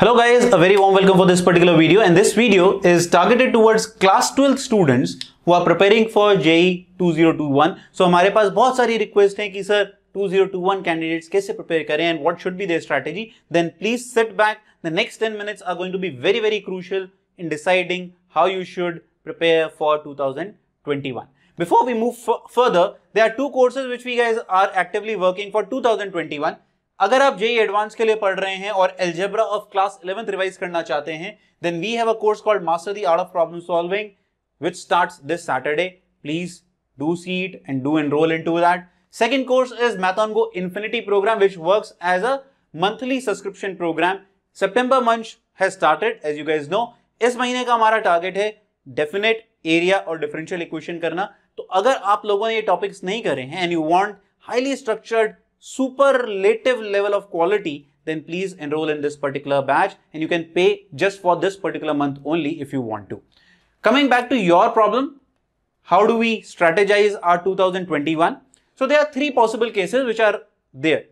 Hello guys, a very warm welcome for this particular video and this video is targeted towards class 12 students who are preparing for JE 2021. So हमारे पास बहुत सारी request हैं कि sir 2021 candidates कैसे prepare करें and what should be their strategy. Then please sit back. The next 10 minutes are going to be very very crucial in deciding how you should prepare for 2021. Before we move further, there are two courses which we guys are actively working for 2021 अगर आप JEE advance e के लिए पढ़ रहे हैं और algebra of class eleventh revise करना चाहते हैं then we have a course called master the art of problem solving which start this Saturday please do see it and do enroll into that. Second course is Math on Go Infinity programme which work as a monthly subscription programme September month has started as you guess no इस महीने का हमारा target है definite area और differential equation करना तो अगर आप लोगों ने ये टॉपिक्स नहीं करे हैं and you want highly structured superlative level of quality, then please enroll in this particular batch and you can pay just for this particular month only if you want to. Coming back to your problem, how do we strategize our 2021? So there are three possible cases which are there.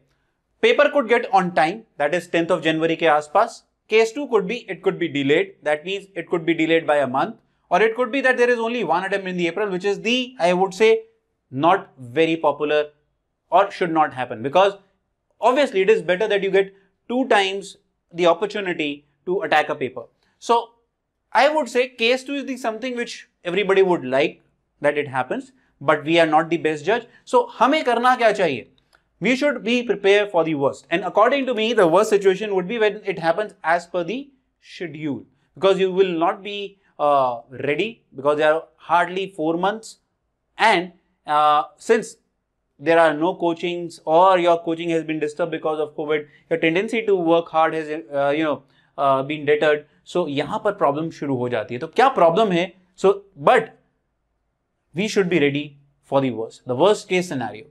Paper could get on time, that is 10th of January ke aspas. Case 2 could be, it could be delayed, that means it could be delayed by a month. Or it could be that there is only one attempt in the April, which is the, I would say, not very popular or should not happen because obviously it is better that you get two times the opportunity to attack a paper. So I would say case 2 is the something which everybody would like that it happens but we are not the best judge. So हमें करना क्या चाहिए? We should be prepared for the worst and according to me the worst situation would be when it happens as per the schedule because you will not be uh, ready because there are hardly 4 months and uh, since there are no coachings or your coaching has been disturbed because of covid your tendency to work hard has uh, you know uh, been deterred so yahan par problem shuru ho jati hai to kya problem hai so but we should be ready for the worst the worst case scenario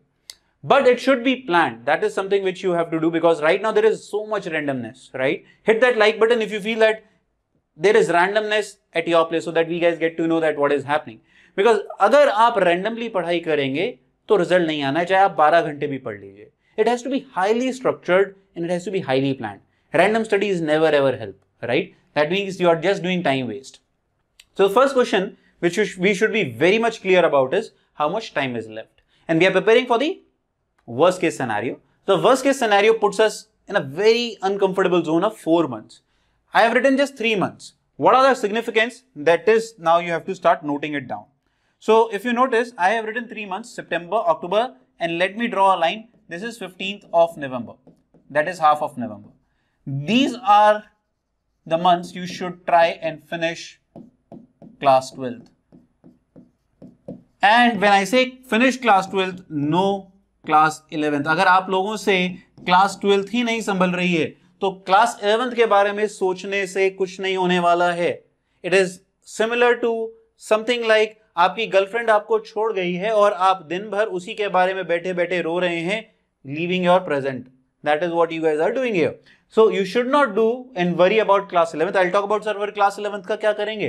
but it should be planned that is something which you have to do because right now there is so much randomness right hit that like button if you feel that there is randomness at your place so that we guys get to know that what is happening because agar aap randomly padhai karenge So result नहीं आना है चाहे आप 12 घंटे भी पढ़ लीजिए It has to be highly structured and it has to be highly plan random study is never ever help right that means you are just doing time waste so first question which we should be very much clear about is how much time is left. And we are preparing for the worst case scenario. The worst case scenario puts us in a very uncomfortable zone of four months. I have written just three months. What are the significance? That is now you have to start noting it down. So if you notice, I have written three months, September, October, and let me draw a line. This is 15th of November. That is half of November. These are the months you should try and finish class 12th. And when I say finish class twelfth no class eleventh अगर आप लोगों से class twelfth ही नहीं संभल रही है तो class eleventh के बारे में सोचने से कुछ नहीं होने वाला है It is similar to something like आपकी गर्लफ्रेंड आपको छोड़ गई है और आप दिन भर उसी के बारे में बैठे बैठे रो रहे हैं leaving your present that is what you guys are doing your so you should not do and worry about class eleventh I talk about server class eleventh का क्या करेंगे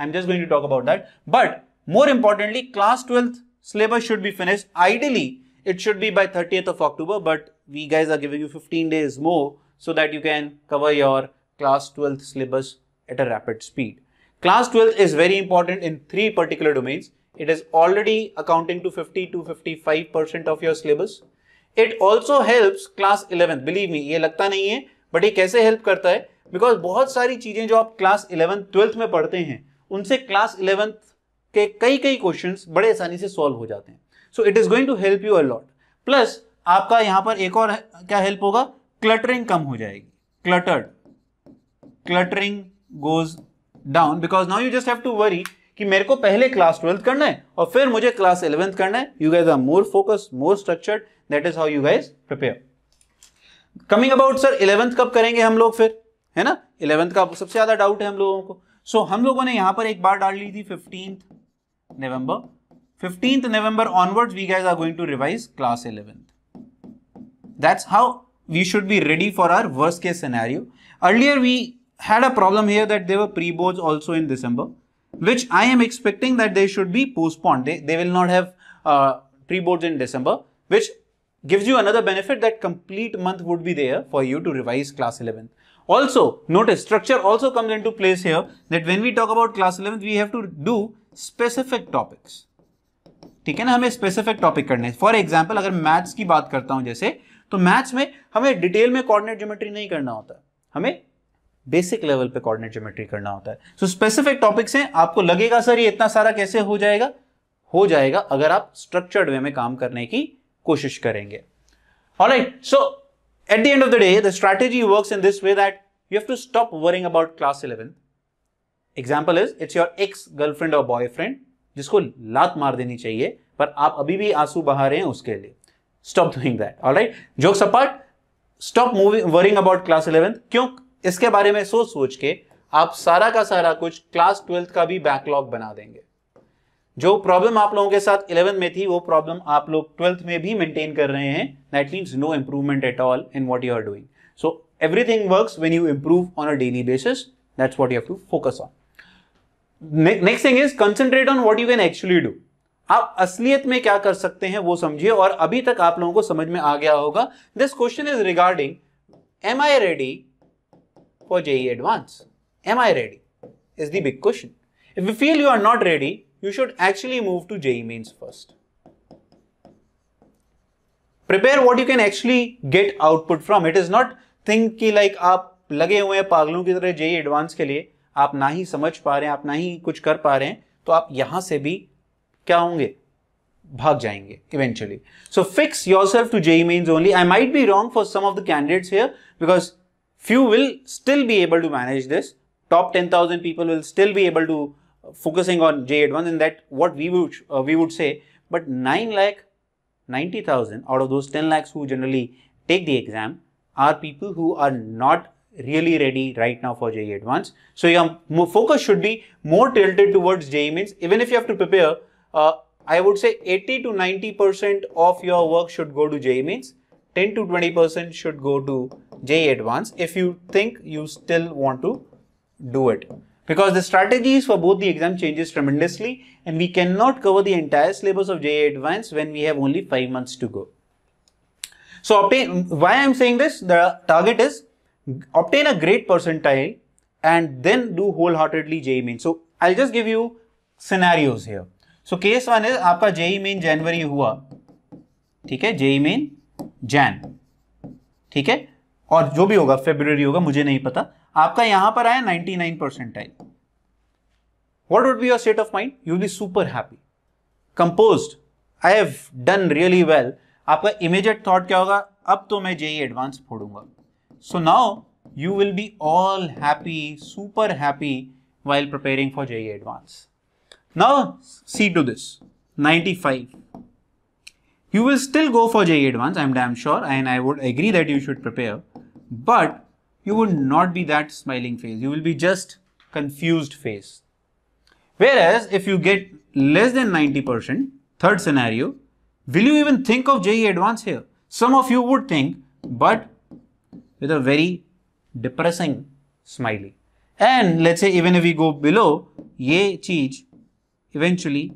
I am just going to talk about that but more importantly class twelfth syllabus should be finish ideally it should be by thirtieth of October but we guys are giving you fifteen days more so that you can cover your class twelfth syllabus at a rapid speed Class 12th is very important in three particular domains. It is already accounting to 50 to 55% percent of your syllabus. It also helps class 11th. Believe me, ये लगता नहीं है but ये कैसे help करता है Because बहुत सारी चीजें जो आप class 11th, 12th में पढ़ते हैं उनसे class 11th के कई कई questions बड़े आसानी से solve हो जाते हैं So it is going to help you a lot. Plus आपका यहाँ पर एक और क्या help होगा Cluttering कम हो जाएगी Cluttered. Cluttering goes down because now you just have to worry कि मेरे को पहले क्लास ट्वेल्थ करना है और फिर मुझे क्लास इलेवेंथ करना है you guys are more focus more structured that is how you guys prepare coming about sir eleventh कब करेंगे हम लोग फिर है ना इलेवेंथ का सबसे ज्यादा डाउट है हम लोगों को सो so, हम लोगों ने यहां पर एक बार डाल ली थी fifteenth November fifteenth November onwards we guys are going to revise class eleventh that's how we should be ready for our worse के scenario earlier we had a problem here that there were pre-boards also in December, which I am expecting that they should be postponed. They, they will not have uh, pre-boards in December, which gives you another benefit that complete month would be there for you to revise class 11th. Also, notice structure also comes into place here that when we talk about class 11th, we have to do specific topics. ठीक है ना हमें specific topic करने for example अगर maths की बात करता हूं जैसे तो मैथ्स में हमें डिटेल में कोऑर्डिनेट ज्योमेट्री नहीं करना होता हमें बेसिक लेवल पे कोऑर्डिनेट ज्योमेट्री करना होता है सो स्पेसिफिक टॉपिक्स हैं आपको लगेगा सर ये इतना सारा कैसे हो जाएगा हो जाएगा अगर आप स्ट्रक्चर्ड वे में काम करने की कोशिश करेंगे alright so at the end of the day the strategy works in this way that you have to stop worrying about class 11 example is it's your ex girlfriend और बॉयफ्रेंड जिसको लात मार देनी चाहिए पर आप अभी भी आंसू बहा रहे हैं उसके लिए stop doing that alright jokes apart stop moving worrying about class 11 क्यों इसके बारे में सोच सोच के आप सारा का सारा कुछ क्लास ट्वेल्थ का भी बैकलॉग बना देंगे जो प्रॉब्लम आप लोगों के साथ इलेवन में थी वो प्रॉब्लम आप लोग ट्वेल्थ में भी मेंटेन कर रहे हैं that means no improvement at all in what you are doing so everything work when you improve on a daily basis that's what you have to focus on next thing is concentrate on what you can actually do आप असलियत में क्या कर सकते हैं वो समझिए और अभी तक आप लोगों को समझ में आ गया होगा this question is regarding am I ready for JE Advance? Am I ready? Is the big question. If you feel you are not ready, you should actually move to JE Mains first. Prepare what you can actually get output from. It is not think ki like aap लगे हुए हैं पागलों की तरह JEE advance के लिए आप ना ही समझ पा रहे हैं आप ना ही कुछ कर पा रहे हैं तो आप यहां से भी क्या होंगे भाग जाएंगे eventually so fix yourself to JE mains only I might be wrong for some of the candidates here because Few will still be able to manage this. Top 10,000 people will still be able to uh, focusing on J81 and that what we would, uh, we would say. But 9 lakh 90,000 out of those 10 lakhs who generally take the exam are people who are not really ready right now for j Advanced. So your focus should be more tilted towards j means even if you have to prepare, uh, I would say 80 to 90% of your work should go to j means, 10 to 20% should go to J Advance. if you think you still want to do it. Because the strategies for both the exam changes tremendously and we cannot cover the entire syllabus of J Advance when we have only 5 months to go. So obtain, why I am saying this, the target is obtain a great percentile and then do wholeheartedly JE main. So I'll just give you scenarios here. So case one is आपका JE main January hua, ठीक है JE main Jan, ठीक है और जो भी होगा February होगा मुझे नहीं पता आपका यहां पर आया ninety nine percent time what would be your state of mind you be super happy compose I have done really well आपका इमेजिएट थॉट क्या होगा अब तो मैं जेई एडवांस e फोड़ूंगा so now you will be all happy super happy while preparing for JE advance now see to this 95 you will still go for JE advance I am damn sure and I would agree that you should prepare but you would not be that smiling face. You will be just confused face. Whereas if you get less than 90%, third scenario, will you even think of JE advance here? Some of you would think, but with a very depressing smiley. And let's say even if we go below, ye cheez eventually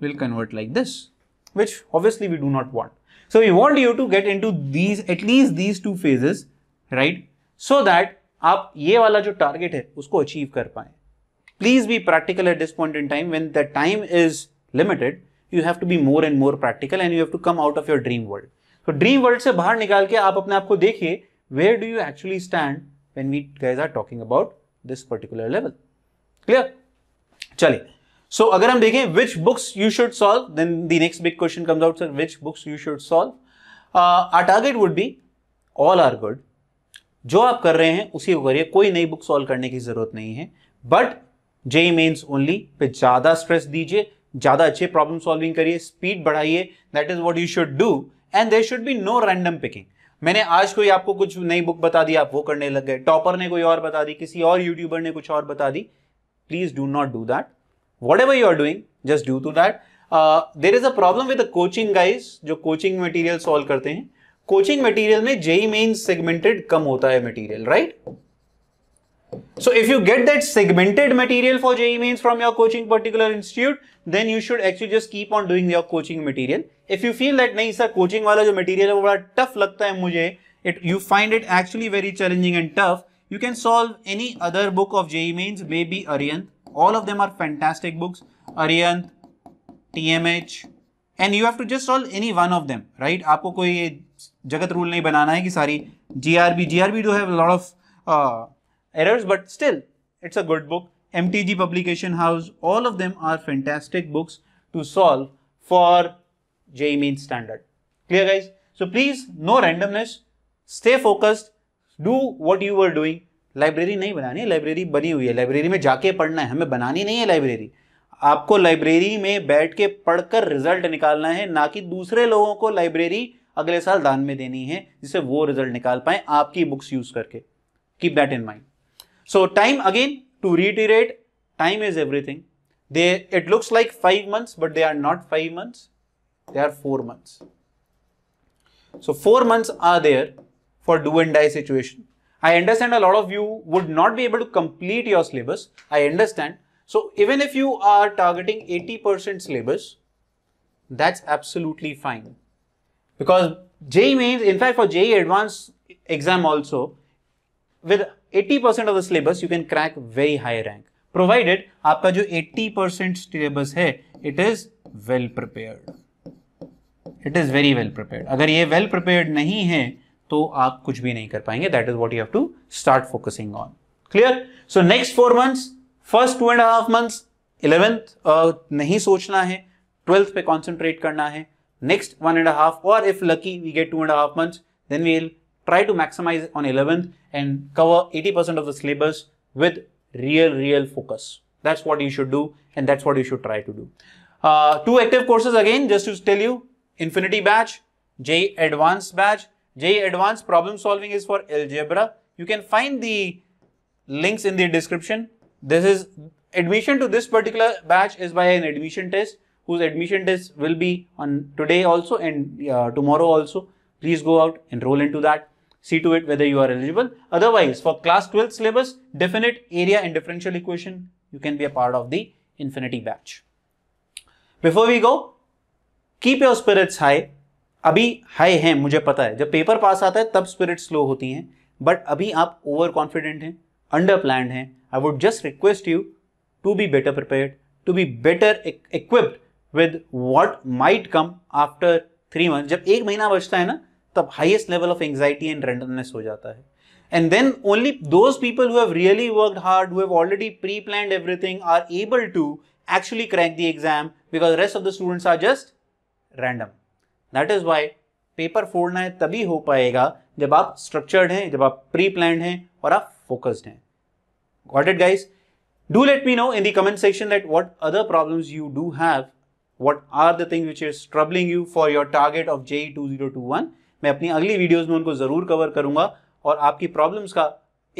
will convert like this, which obviously we do not want. So we want you to get into these, at least these two phases right so that आप ये वाला जो target है उसको achieve कर पाए please be practical at this point in time when the time is limited you have to be more and more practical and you have to come out of your dream world तो dream world से बाहर निकाल के आप अपने आप को देखिए where do you actually stand when we guys are talking about this particular level clear चलिए सो अगर हम देखें which books you should solve then the next big question comes out sir which books you should solve our target would be all are good जो आप कर रहे हैं उसी को करिए कोई नई बुक सॉल्व करने की ज़रूरत नहीं है but JEE mains only pay ज़्यादा स्ट्रेस दीजिए ज़्यादा अच्छे प्रॉब्लम सॉल्विंग करिए स्पीड बढ़ाइए that is what you should do and there should be no random picking मैंने आज कोई आपको कुछ नई बुक बता दी आप वो करने लग गए टॉपर ने कोई और बता दी किसी और यूट्यूबर ने कुछ और बता दी please do not do that whatever you are doing just do to that there is a problem with coaching guys जो कोचिंग मटीरियल सॉल्व करते हैं कोचिंग मटेरियल में जेई मेन सेगमेंटेड कम होता है material right so if you get that segmented material for JE mains from your coaching particular institute then you should actually just keep on doing your coaching material. If you feel that नहीं sir coaching वाला जो material है वो बड़ा tough लगता है मुझे it you find it actually very challenging and tough you can solve any other book of JE mains may be Arihant all of them are fantastic books Arihant T M H and you have to just solve any one of them right आपको कोई जगत rule नहीं बनाना है कि सारी G R B G R B do have lot of errors but still it's a good book M T G publication house all of them are fantastic books to solve for JE main standard clear guys so please no randomness stay focused do what you are doing library नहीं बनानी है library बनी हुई है library में जाके पढ़ना है हमें बनानी नहीं है लाइब्रेरी आपको लाइब्रेरी में बैठ के पढ़कर रिजल्ट निकालना है ना कि दूसरे लोगों को लाइब्रेरी अगले साल दान में देनी है जिससे वो रिजल्ट निकाल पाए आपकी बुक्स यूज करके keep that in mind so time again to reiterate time is everything they it looks like five months but they are not five months they are four months so four months are there for do and die situation I understand a lot of you would not be able to complete your syllabus I understand so even if you are targeting eighty percent syllabus that's absolutely fine because JE means, in fact, for JE advanced exam also, with 80% of the syllabus, you can crack very high rank. Provided, आपका जो 80% syllabus hai, it is well prepared. It is very well prepared. अगर ये well prepared नहीं है, तो आप कुछ भी नहीं कर पाएंगे. That is what you have to start focusing on. Clear? So next four months, first two and a half months, 11th uh, नहीं सोचना है, 12th पे concentrate करना है, next one and a half or if lucky we get two and a half months then we'll try to maximize on 11th and cover 80% of the syllabus with real real focus that's what you should do and that's what you should try to do uh, two active courses again just to tell you infinity batch j advanced batch j advanced problem solving is for algebra you can find the links in the description this is admission to this particular batch is by an admission test whose admission test will be on today also and uh, tomorrow also. Please go out, enroll into that, see to it whether you are eligible. Otherwise, for class 12 syllabus, definite area and differential equation, you can be a part of the infinity batch. Before we go, keep your spirits high. अभी high है मुझे पता है जब paper pass आता है तब spirit slow होती हैं बट अभी आप ओवर कॉन्फिडेंट हैं अंडर प्लान हैं I would just request you to be better prepared to be better equipped with what might come after three month जब एक महीना बचता है ना तब highest level of anxiety and रेंडरनेस हो जाता है and then only those people who really work hard who already pre plan everything are able to actually crack the exam because rest of the students are just random that is why paper फोड़ना है तभी हो पाएगा जब आप structured हैं जब आप प्री प्लान हैं और आप फोकस्ड हैं what it guys do let me know in दमेंट comment section that what other problem you do have what are the things which is troubling you for your target of JE 2021 मैं अपनी अगली videos में उनको ज़रूर cover करूंगा और आपकी प्रॉब्लम्स का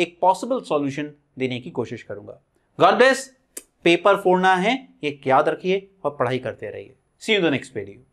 एक पॉसिबल सॉल्यूशन देने की कोशिश करूंगा गॉड ब्लेस पेपर फोड़ना है ये याद रखिए और पढ़ाई करते रहिए see you the next video